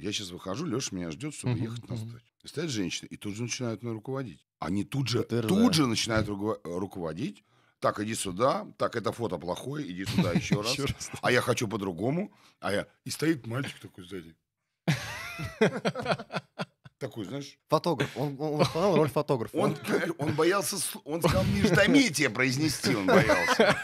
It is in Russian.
Я сейчас выхожу, Леша меня ждет, чтобы угу, ехать угу. на сдачу. И стоят женщины, и тут же начинают мной руководить. Они тут же, ТРВ. тут же начинают э, руководить. Так, иди сюда. Так, это фото плохое, иди сюда еще раз. А я хочу по-другому. А я... И стоит мальчик такой сзади. Такой, знаешь... Фотограф. Он, он выполнял роль фотографа. Он, он боялся... Он сказал междометие произнести, он боялся.